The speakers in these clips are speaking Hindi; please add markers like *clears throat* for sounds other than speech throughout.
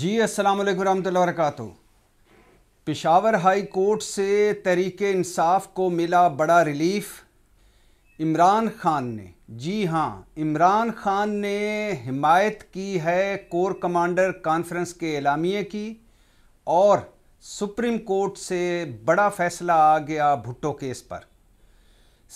जी असल वालेकुम वरक पिशावर हाई कोर्ट से तहरीक इंसाफ को मिला बड़ा रिलीफ इमरान खान ने जी हाँ इमरान खान ने हिमायत की है कोर कमांडर कॉन्फ्रेंस के एलामिए की और सुप्रीम कोर्ट से बड़ा फैसला आ गया भुट्टो केस पर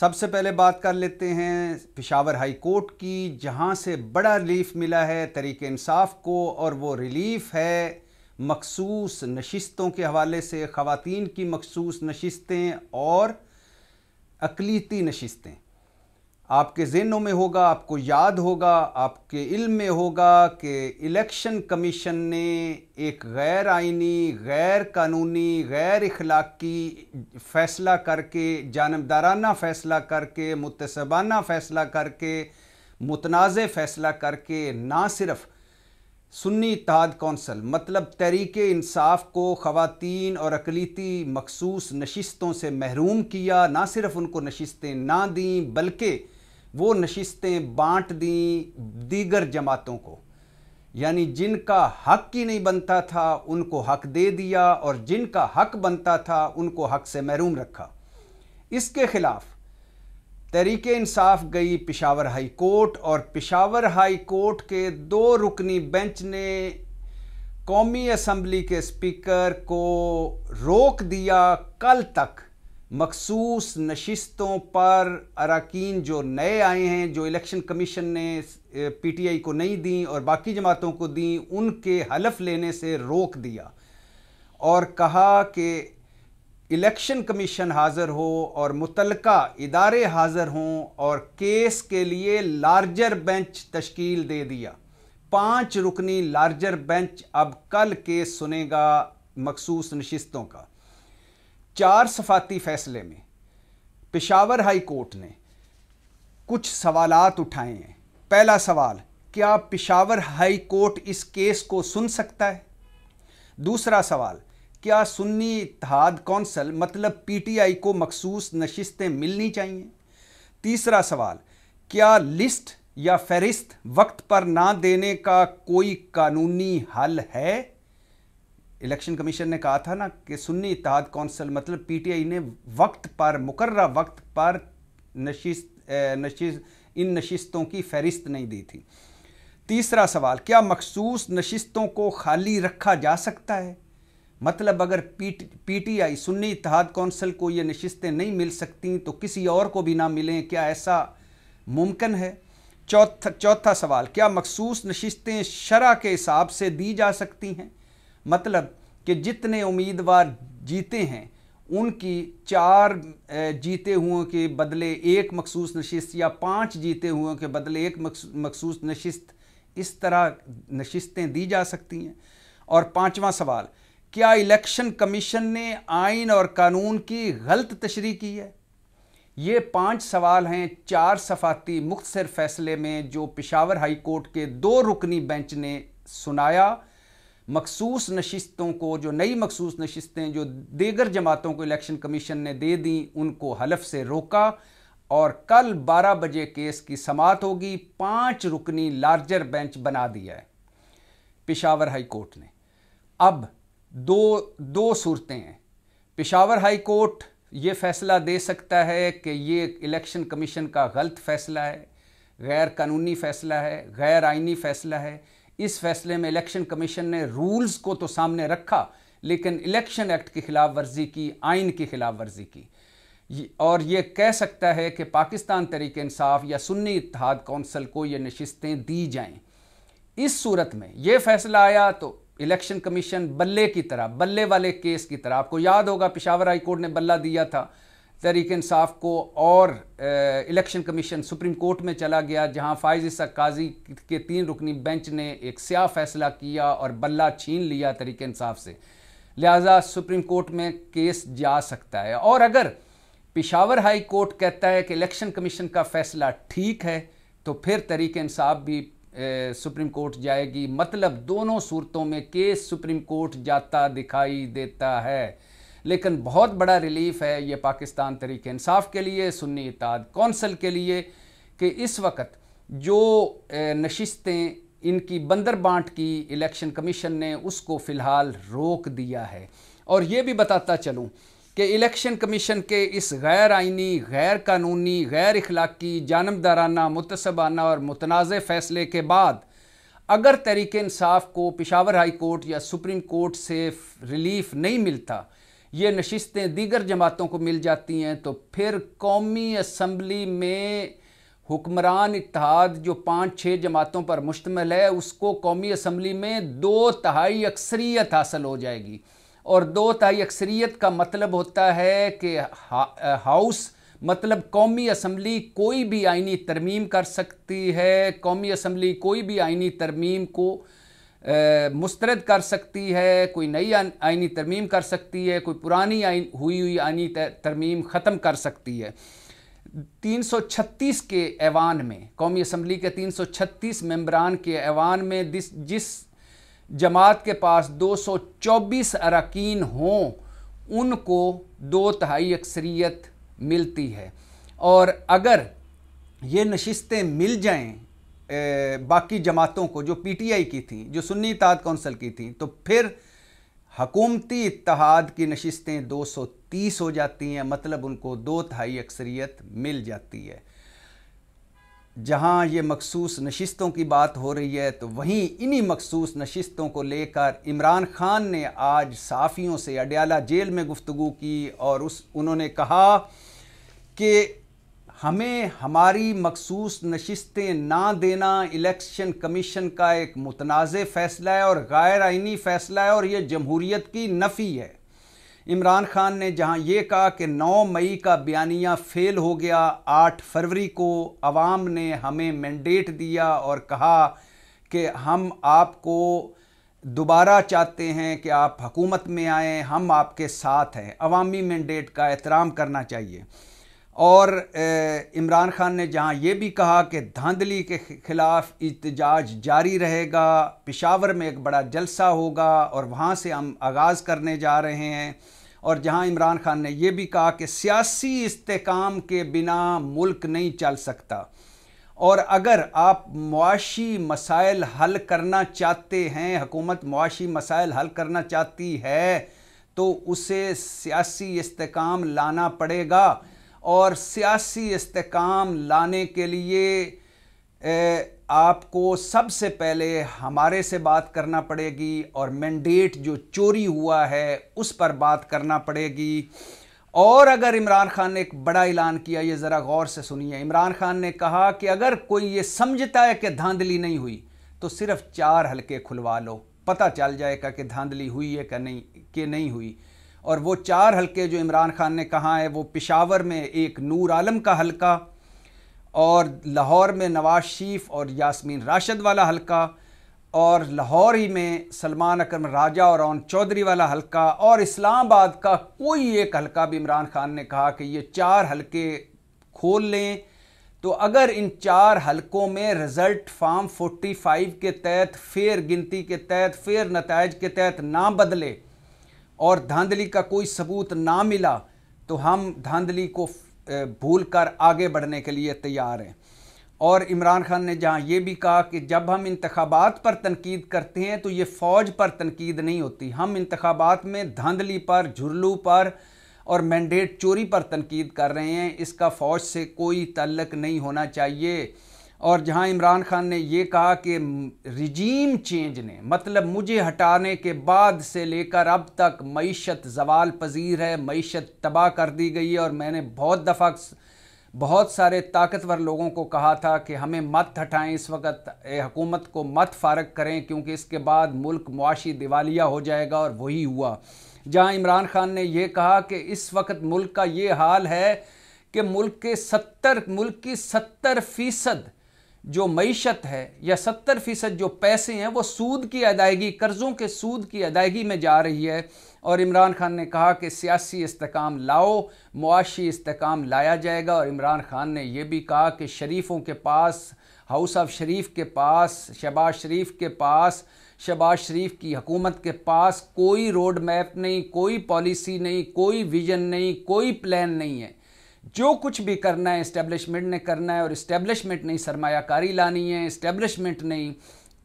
सबसे पहले बात कर लेते हैं पिशावर हाई कोर्ट की जहां से बड़ा रिलीफ मिला है तरीक इंसाफ को और वो रिलीफ है मखसूस नशस्तों के हवाले से ख़वातीन की मखसूस नशस्तें और अकलीती नशस्तें आपके जहनों में होगा आपको याद होगा आपके इल्म में होगा कि इलेक्शन कमीशन ने एक गैर आइनी गैर कानूनी गैर अखलाकी फ़ैसला करके जानबदाराना फ़ैसला करके मुतसबाना फ़ैसला करके मुतनाज़ फ़ैसला करके ना सिर्फ़ सुन्नी इतिहाद कौंसल मतलब तहरीक इंसाफ को ख़वातीन और अकलीती मखसूस नशस्तों से महरूम किया ना सिर्फ उनको नशस्तें ना दीं बल्कि वो नशस्तें बांट दीं दीगर जमातों को यानी जिनका हक ही नहीं बनता था उनको हक दे दिया और जिनका हक बनता था उनको हक से महरूम रखा इसके ख़िलाफ़ तहरीक इंसाफ गई पिशावर हाई कोर्ट और पिशावर हाई कोर्ट के दो रुकनी बेंच ने कौमी असम्बली के स्पीकर को रोक दिया कल तक मखसूस नशस्तों पर अरकान जो नए आए हैं जो इलेक्शन कमीशन ने पी टी आई को नहीं दी और बाकी जमातों को दी उनके हलफ लेने से रोक दिया और कहा कि इलेक्शन कमीशन हाज़िर हो और मुतलका इदारे हाज़िर हों और केस के लिए लार्जर बेंच तश्कील दे दिया पाँच रुकनी लार्जर बेंच अब कल केस सुनेगा मखसूस नशस्तों का चार सफाती फैसले में पिशावर हाई कोर्ट ने कुछ सवालात उठाए हैं पहला सवाल क्या पिशावर हाई कोर्ट इस केस को सुन सकता है दूसरा सवाल क्या सुन्नी इतिहाद कौंसल मतलब पीटीआई को मखसूस नशिस्तें मिलनी चाहिए तीसरा सवाल क्या लिस्ट या फहरिस्त वक्त पर ना देने का कोई कानूनी हल है इलेक्शन कमीशन ने कहा था ना कि सुन्नी इतिहाद कौंसल मतलब पीटीआई ने वक्त पर मुकर्रा वक्त पर नशिस्त नशिस्त इन नशिस्तों की फहरिस्त नहीं दी थी तीसरा सवाल क्या मखसूस नशिस्तों को खाली रखा जा सकता है मतलब अगर P PTI Sunni Ittehad council को ये नशस्तें नहीं मिल सकती तो किसी और को भी ना मिलें क्या ऐसा मुमकिन है चौथा चौथा सवाल क्या मखसूस नशस्तें शरा के हिसाब से दी जा सकती हैं मतलब कि जितने उम्मीदवार जीते हैं उनकी चार जीते हुए के बदले एक मखसूस नशस्त या पांच जीते हुए के बदले एक मखसूस नशस्त इस तरह नशस्तें दी जा सकती हैं और पांचवा सवाल क्या इलेक्शन कमीशन ने आइन और कानून की गलत तशरी की है ये पांच सवाल हैं चार सफाती मुख्तर फैसले में जो पिशावर हाई कोर्ट के दो रुकनी बेंच ने सुनाया मखसूस नशस्तों को जो नई मखसूस नशस्तें जो देगर जमातों को इलेक्शन कमीशन ने दे दी उनको हलफ से रोका और कल 12 बजे केस की समात होगी पांच रुकनी लार्जर बेंच बना दिया है पिशावर हाई कोर्ट ने अब दो दो सूरतें हैं पिशावर हाई कोर्ट ये फैसला दे सकता है कि ये इलेक्शन कमीशन का गलत फैसला है गैर कानूनी फैसला है गैर आइनी फैसला है इस फैसले में इलेक्शन कमीशन ने रूल्स को तो सामने रखा लेकिन इलेक्शन एक्ट की खिलाफ वर्जी की आइन की खिलाफ वर्जी की और ये कह सकता है कि पाकिस्तान तरीके इंसाफ या सुन्नी इतिहाद कौंसल को ये नशस्तें दी जाएं इस सूरत में ये फैसला आया तो इलेक्शन कमीशन बल्ले की तरह बल्ले वाले केस की तरह आपको याद होगा पिशावर हाई कोर्ट ने बल्ला दिया था तहरीक इंसाफ को और इलेक्शन कमीशन सुप्रीम कोर्ट में चला गया जहां फायज इसा काजी के तीन रुकनी बेंच ने एक स्याह फैसला किया और बल्ला छीन लिया तहरीक इंसाफ से लिहाजा सुप्रीम कोर्ट में केस जा सकता है और अगर पिशावर हाई कोर्ट कहता है कि इलेक्शन कमीशन का फैसला ठीक है तो फिर तरीके इंसाफ भी सुप्रीम कोर्ट जाएगी मतलब दोनों सूरतों में केस सुप्रीम कोर्ट जाता दिखाई देता है लेकिन बहुत बड़ा रिलीफ है ये पाकिस्तान तरीके इंसाफ के लिए सुन्नी इताद कौंसल के लिए कि इस वक्त जो नशस्तें इनकी बंदर बांट की इलेक्शन कमीशन ने उसको फ़िलहाल रोक दिया है और ये भी बताता चलूँ कि इलेक्शन कमीशन के इस गैर आइनी गैर कानूनी गैर अखलाक़ी जानबदाराना मुतसबाना और मुतनाज़ फ़ैसले के बाद अगर तहरीक इंसाफ को पिशावर हाई कोर्ट या सुप्रीम कोर्ट से रिलीफ नहीं मिलता ये नशस्तें दीगर जमातों को मिल जाती हैं तो फिर कौमी असम्बली में हुक्मरान इतिहाद जो पाँच छः जमातों पर मुश्तमल है उसको कौमी असम्बली में दो तहाई अक्सरियत हासिल हो जाएगी और दो ताई अक्सरियत का मतलब होता है कि हा, हाउस मतलब कौमी असम्बली कोई भी आइनी तरमीम कर सकती है कौमी असम्बली कोई भी आइनी तरमीम को मुस्तरद कर सकती है कोई नई आइनी तरमीम कर सकती है कोई पुरानी आई हुई हुई आइनी तरमीम ख़त्म कर सकती है 336 के ऐवान में कौमी असम्बली के 336 मेंबरान के ऐवान में दिस जिस जमात के पास 224 अरकान हों उनको दो तहाई अक्सरियत मिलती है और अगर ये नशस्तें मिल जाएँ बाकी जमातों को जो पी टी आई की थी जो सुन्नी इताद कौंसल की थी तो फिर हकूमती इतिहाद की नशस्तें दो सौ तीस हो जाती हैं मतलब उनको दो तहाई अक्सरियत मिल जाती है जहाँ ये मखसूस नशस्तों की बात हो रही है तो वहीं इन्हीं मखसूस नशस्तों को लेकर इमरान ख़ान ने आज साफ़ियों से अडयाला जेल में गुफ्तु की और उस उन्होंने कहा कि हमें हमारी मखसूस नशस्तें ना देना इलेक्शन कमीशन का एक मुतनाज़ फ़ैसला है और गैर आइनी फ़ैसला है और ये जमहूरीत की नफ़ी है इमरान खान ने जहां ये कहा कि 9 मई का बयानिया फेल हो गया 8 फरवरी को अवाम ने हमें मैंडेट दिया और कहा कि हम आपको दोबारा चाहते हैं कि आप हकूमत में आएँ हम आपके साथ हैं अवामी मैंडेट का एहतराम करना चाहिए और इमरान खान ने जहां ये भी कहा कि धांधली के ख़िलाफ़ इतजाज जारी रहेगा पिशावर में एक बड़ा जलसा होगा और वहां से हम आगाज़ करने जा रहे हैं और जहां इमरान खान ने यह भी कहा कि सियासी इस्तेकाम के बिना मुल्क नहीं चल सकता और अगर आप मुआशी मसाइल हल करना चाहते हैं हकूमत मुआशी मसाइल हल करना चाहती है तो उसे सियासी इस्तेकाम लाना पड़ेगा और सियासी इस्तेकाम लाने के लिए ए, आपको सबसे पहले हमारे से बात करना पड़ेगी और मैंडेट जो चोरी हुआ है उस पर बात करना पड़ेगी और अगर इमरान खान ने एक बड़ा ऐलान किया ये ज़रा गौर से सुनिए इमरान खान ने कहा कि अगर कोई ये समझता है कि धांधली नहीं हुई तो सिर्फ चार हलके खुलवा लो पता चल जाएगा कि धांधली हुई है कि नहीं कि नहीं हुई और वो चार हलके जो इमरान खान ने कहा है वो पिशावर में एक नूर आलम का हलका और लाहौर में नवाज शरीफ और यासमीन राशद वाला हलका और लाहौर ही में सलमान अकरम राजा और रौन चौधरी वाला हलका और इस्लामाबाद का कोई एक हलका भी इमरान खान ने कहा कि ये चार हलके खोल लें तो अगर इन चार हलकों में रिज़ल्ट फॉर्म 45 के तहत फेर गिनती के तहत फेर नतज के तहत ना बदले और धांधली का कोई सबूत ना मिला तो हम धांधली को भूल कर आगे बढ़ने के लिए तैयार हैं और इमरान खान ने जहाँ ये भी कहा कि जब हम इंतबात पर तनकीद करते हैं तो ये फ़ौज पर तनकीद नहीं होती हम इंतबात में धांधली पर झुरलू पर और मैंडेट चोरी पर तनकीद कर रहे हैं इसका फ़ौज से कोई तल्लक नहीं होना चाहिए और जहां इमरान खान ने यह कहा कि रिजीम चेंज ने मतलब मुझे हटाने के बाद से लेकर अब तक मीशत जवाल पजीर है मीशत तबाह कर दी गई है और मैंने बहुत दफ़ा बहुत सारे ताकतवर लोगों को कहा था कि हमें मत हटाएं इस वक्त हुकूमत को मत फारग करें क्योंकि इसके बाद मुल्क मुआशी दिवालिया हो जाएगा और वही हुआ जहां इमरान खान ने यह कहा कि इस वक्त मुल्क का ये हाल है कि मुल्क के सत्तर मुल्क की सत्तर फ़ीसद जो मीशत है या सत्तर फ़ीसद जो पैसे हैं वो सूद की अदायगी कर्ज़ों के सूद की अदायगी में जा रही है और इमरान खान ने कहा कि सियासी इस्तकाम लाओ मुआशी इस्तकाम लाया जाएगा और इमरान खान ने यह भी कहा कि शरीफों के पास हाउस ऑफ शरीफ के पास शहबाज शरीफ के पास शहबाज शरीफ की हकूमत के पास कोई रोड मैप नहीं कोई पॉलिसी नहीं कोई विजन नहीं कोई प्लान नहीं है जो कुछ भी करना है इस्टेब्लिशमेंट ने करना है और इस्टेब्लिशमेंट ने सरमाकारी लानी है इस्टेब्लिशमेंट ने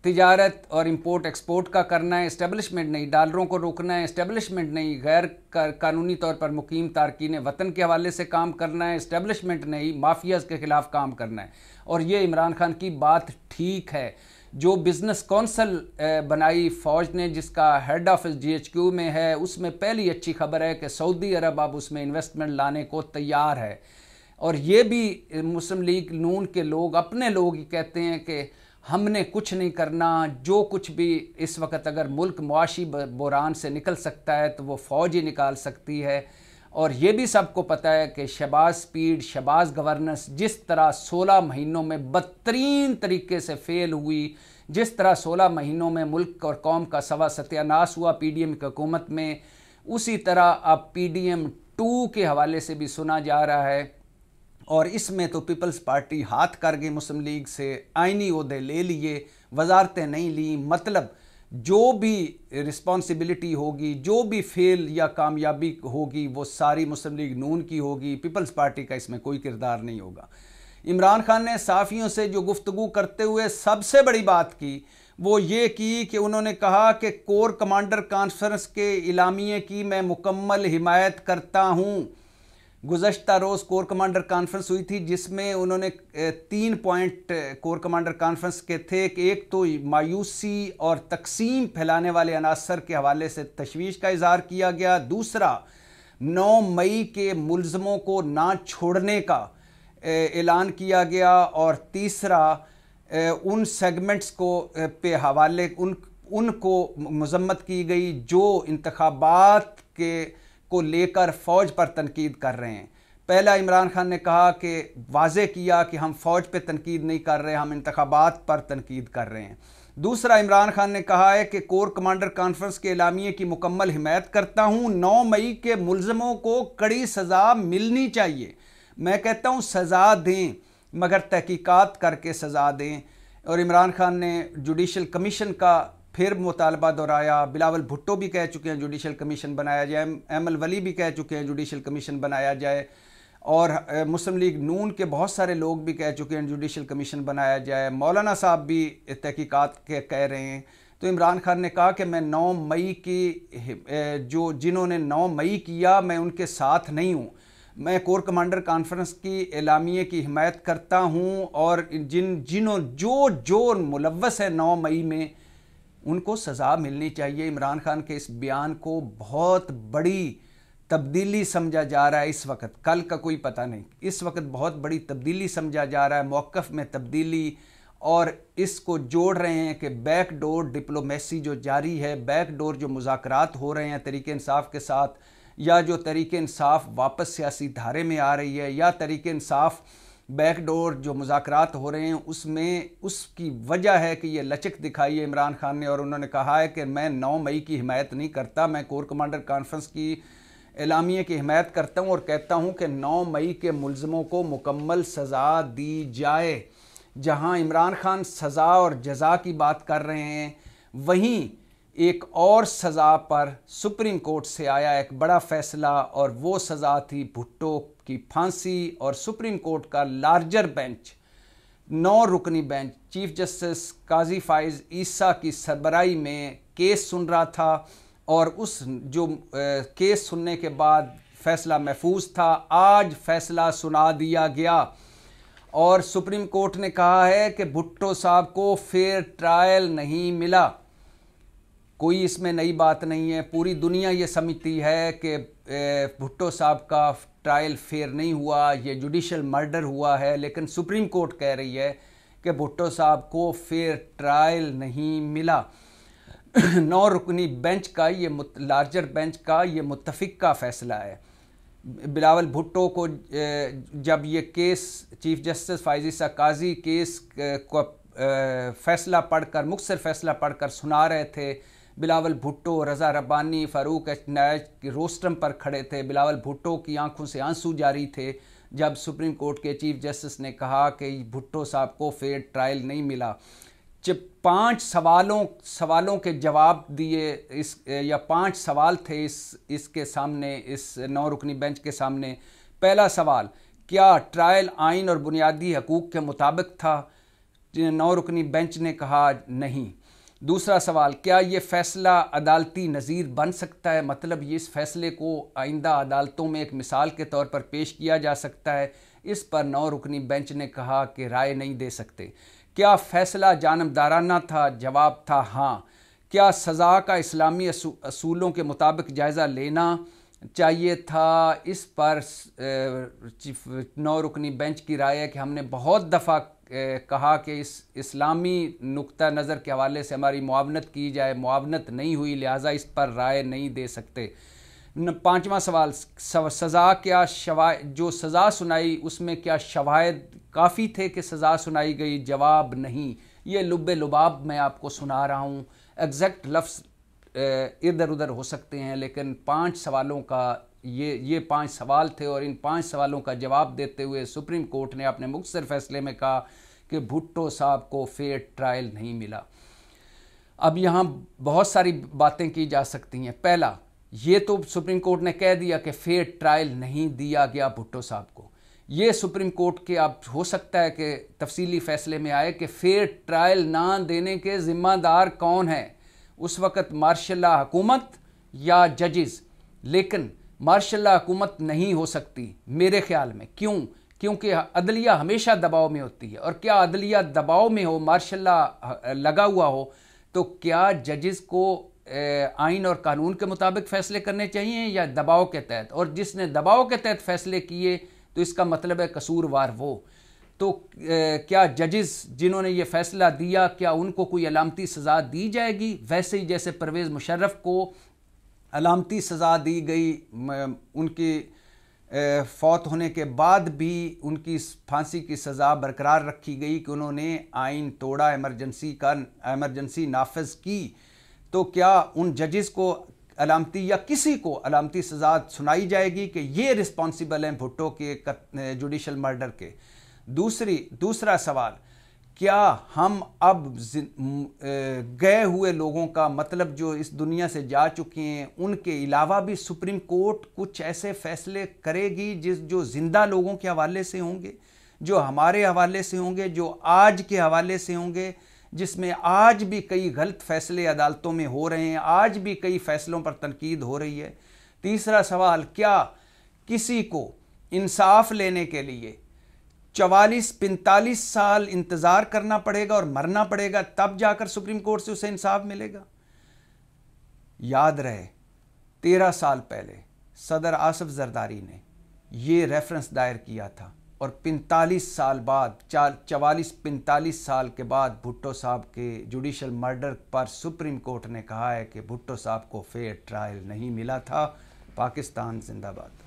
तजारत और इम्पोर्ट एक्सपोर्ट का करना है इस्टेब्लिशमेंट नहीं डॉलरों को रोकना है इस्टेब्लिशमेंट नहीं गैर कानूनी तौर पर मुकीम तारकिन वतन के हवाले से काम करना है इस्टेब्लिशमेंट नहीं माफियाज़ के ख़िलाफ़ काम करना है और ये इमरान खान की बात ठीक है जो बिज़नेस कौंसल बनाई फ़ौज ने जिसका हेड ऑफिस जीएचक्यू में है उसमें पहली अच्छी खबर है कि सऊदी अरब अब उसमें इन्वेस्टमेंट लाने को तैयार है और ये भी मुस्लिम लीग नून के लोग अपने लोग ही कहते हैं कि हमने कुछ नहीं करना जो कुछ भी इस वक्त अगर मुल्क मुआशी बुरान से निकल सकता है तो वो फ़ौज ही निकाल सकती है और ये भी सबको पता है कि शबाज स्पीड शबाज गवर्नेंस जिस तरह 16 महीनों में बदतरीन तरीके से फेल हुई जिस तरह 16 महीनों में मुल्क और कौम का सवा सत्यानाश हुआ पीडीएम की हुकूमत में उसी तरह अब पीडीएम टू के हवाले से भी सुना जा रहा है और इसमें तो पीपल्स पार्टी हाथ कर गई मुस्लिम लीग से आइनी अहदे ले लिए वजारतें नहीं ली मतलब जो भी रिस्पॉन्सिबिलिटी होगी जो भी फेल या कामयाबी होगी वो सारी मुस्लिम लीग नून की होगी पीपल्स पार्टी का इसमें कोई किरदार नहीं होगा इमरान खान ने साफ़ियों से जो गुफ्तु करते हुए सबसे बड़ी बात की वो ये की कि उन्होंने कहा कि कोर कमांडर कॉन्फ्रेंस के इलामिए की मैं मुकम्मल हिमायत करता हूँ गुजशत रोज़ कोर कमांडर कॉन्फ्रेंस हुई थी जिसमें उन्होंने तीन पॉइंट कोर कमांडर कॉन्फ्रेंस के थे कि एक तो मायूसी और तकसीम फैलाने वाले अनासर के हवाले से तशवीश का इजहार किया गया दूसरा 9 मई के मुलजमों को ना छोड़ने का ऐलान किया गया और तीसरा उन सेगमेंट्स को पे हवाले उन उनको मजम्मत की गई जो इंतबात के को लेकर फ़ौज पर तनकीद कर रहे हैं पहला इमरान खान ने कहा कि वाजे किया कि हम फ़ौज पर तनकीद नहीं कर रहे हम इंतबात पर तनकीद कर रहे हैं दूसरा इमरान खान ने कहा है कि कोर कमांडर कॉन्फ्रेंस के इलामिए की मुकम्मल हिमायत करता हूँ नौ मई के मुलजमों को कड़ी सज़ा मिलनी चाहिए मैं कहता हूँ सज़ा दें मगर तहकीकात करके सज़ा दें और इमरान खान ने जुडिशल कमीशन का फिर मुतालबा दोहराया बिलावल भुट्टो भी कह चुके हैं जुडिशल कमीशन बनाया जाए एम वली भी कह चुके हैं जुडिशल कमीशन बनाया जाए और मुस्लिम लीग नून के बहुत सारे लोग भी कह चुके हैं जुडिशल कमीशन बनाया जाए मौलाना साहब भी तहकीकात के कह रहे हैं तो इमरान खान ने कहा कि मैं 9 मई की जो जिन्होंने 9 मई किया मैं उनके साथ नहीं हूँ मैं कोर कमांडर कॉन्फ्रेंस की एलामिया की हिमायत करता हूँ और जिन जिन्हों जो जो मुलवस है नौ मई में उनको सज़ा मिलनी चाहिए इमरान खान के इस बयान को बहुत बड़ी तब्दीली समझा जा रहा है इस वक्त कल का कोई पता नहीं इस वक्त बहुत बड़ी तब्दीली समझा जा रहा है मौक़ में तब्दीली और इसको जोड़ रहे हैं कि बैक डोर डिप्लोमेसी जो जारी है बैक डोर जो मुजाकर हो रहे हैं तरीके इंसाफ के साथ या जो तरीके इंसाफ वापस सियासी धारे में आ रही है या तरीके इंसाफ बैकडोर जो मुजात हो रहे हैं उसमें उसकी वजह है कि यह लचक दिखाई है इमरान खान ने और उन्होंने कहा है कि मैं नौ मई की हिमायत नहीं करता मैं कोर कमांडर कॉन्फ्रेंस की एलामिया की हिमायत करता हूँ और कहता हूँ कि नौ मई के मुलज़मों को मुकम्मल सज़ा दी जाए जहाँ इमरान खान सज़ा और जजा की बात कर रहे हैं वहीं एक और सज़ा पर सुप्रीम कोर्ट से आया एक बड़ा फैसला और वो सज़ा थी भुट्टो की फांसी और सुप्रीम कोर्ट का लार्जर बेंच नौ रुकनी bench chief justice Qazi Faez Isa की सरबराई में केस सुन रहा था और उस जो केस सुनने के बाद फैसला महफूज था आज फैसला सुना दिया गया और सुप्रीम कोर्ट ने कहा है कि भुट्टो साहब को फेयर ट्रायल नहीं मिला कोई इसमें नई बात नहीं है पूरी दुनिया ये समझती है कि भुट्टो साहब का ट्रायल फेयर नहीं हुआ ये जुडिशल मर्डर हुआ है लेकिन सुप्रीम कोर्ट कह रही है कि भुट्टो साहब को फेयर ट्रायल नहीं मिला *clears throat* नौ रुकनी बेंच का ये लार्जर बेंच का ये मुतफिक का फैसला है बिलावल भुट्टो को जब ये case chief justice Faez Qazi case को फैसला पढ़कर मुख्तर फैसला पढ़कर सुना रहे थे बिलावल भुट्टो रज़ा रब्बानी फ़ारूक के रोस्टम पर खड़े थे बिलावल भुट्टो की आंखों से आंसू जारी थे जब सुप्रीम कोर्ट के चीफ जस्टिस ने कहा कि भुट्टो साहब को फेयर ट्रायल नहीं मिला जब पांच सवालों सवालों के जवाब दिए इस या पांच सवाल थे इस इसके सामने इस नौ रुकनी बेंच के सामने पहला सवाल क्या ट्रायल आइन और बुनियादी हकूक़ के मुताबिक था नौ रुकनी बेंच ने कहा नहीं दूसरा सवाल क्या ये फैसला अदालती नज़ीर बन सकता है मतलब ये इस फैसले को आइंदा अदालतों में एक मिसाल के तौर पर पेश किया जा सकता है इस पर नौ रुकनी बेंच ने कहा कि राय नहीं दे सकते क्या फैसला जानबदाराना था जवाब था हाँ क्या सज़ा का इस्लामी असूलों के मुताबिक जायज़ा लेना चाहिए था इस पर नौ रुकनी बेंच की राय है कि हमने बहुत दफ़ा कहा कि इस इस्लामी नुक्ता नज़र के हवाले से हमारी मुआवनत की जाए मुआवनत नहीं हुई लिहाजा इस पर राय नहीं दे सकते पाँचवा सवाल सज़ा क्या शवा जो सज़ा सुनाई उसमें क्या शवायद काफ़ी थे कि सज़ा सुनाई गई जवाब नहीं ये लुब लुबाब मैं आपको सुना रहा हूँ एग्जैक्ट लफ्ज़ इधर उधर हो सकते हैं लेकिन पाँच सवालों का ये ये पांच सवाल थे और इन पांच सवालों का जवाब देते हुए सुप्रीम कोर्ट ने अपने मुख्तर फैसले में कहा कि भुट्टो साहब को फेयर ट्रायल नहीं मिला अब यहाँ बहुत सारी बातें की जा सकती हैं पहला ये तो सुप्रीम कोर्ट ने कह दिया कि फेयर ट्रायल नहीं दिया गया भुट्टो साहब को ये सुप्रीम कोर्ट के आप हो सकता है कि तफसीली फैसले में आए कि फेयर ट्रायल ना देने के ज़िम्मेदार कौन है उस वक़्त मार्शल हुकूमत या जजेस लेकिन मार्शल हुकूमत नहीं हो सकती मेरे ख्याल में क्यों क्योंकि अदलिया हमेशा दबाव में होती है और क्या अदलिया दबाव में हो मार्शल लगा हुआ हो तो क्या जजेस को आइन और कानून के मुताबिक फैसले करने चाहिए या दबाव के तहत और जिसने दबाव के तहत फैसले किए तो इसका मतलब है कसूरवार वो तो ए, क्या जजेस जिन्होंने ये फैसला दिया क्या उनको कोई अलामती सज़ा दी जाएगी वैसे ही जैसे परवेज़ मुशर्रफ को अलामती सज़ा दी गई उनकी फौत होने के बाद भी उनकी फांसी की सज़ा बरकरार रखी गई कि उन्होंने आइन तोड़ा एमरजेंसी का एमरजेंसी नाफज की तो क्या उन जजेस को अलामती या किसी को अलामती सज़ा सुनाई जाएगी कि ये रिस्पॉन्सिबल हैं भुट्टो के जुडिशल मर्डर के दूसरी दूसरा सवाल क्या हम अब गए हुए लोगों का मतलब जो इस दुनिया से जा चुके हैं उनके अलावा भी सुप्रीम कोर्ट कुछ ऐसे फैसले करेगी जिस जो ज़िंदा लोगों के हवाले से होंगे जो हमारे हवाले से होंगे जो आज के हवाले से होंगे जिसमें आज भी कई गलत फैसले अदालतों में हो रहे हैं आज भी कई फैसलों पर तनकीद हो रही है तीसरा सवाल क्या किसी को इंसाफ लेने के लिए चवालीस पैंतालीस साल इंतज़ार करना पड़ेगा और मरना पड़ेगा तब जाकर सुप्रीम कोर्ट से उसे इंसाफ मिलेगा याद रहे तेरह साल पहले सदर आसफ जरदारी ने यह रेफरेंस दायर किया था और पैंतालीस साल बाद चार चवालीस पैंतालीस साल के बाद भुट्टो साहब के जुडिशल मर्डर पर सुप्रीम कोर्ट ने कहा है कि भुट्टो साहब को फेयर ट्रायल नहीं मिला था पाकिस्तान जिंदाबाद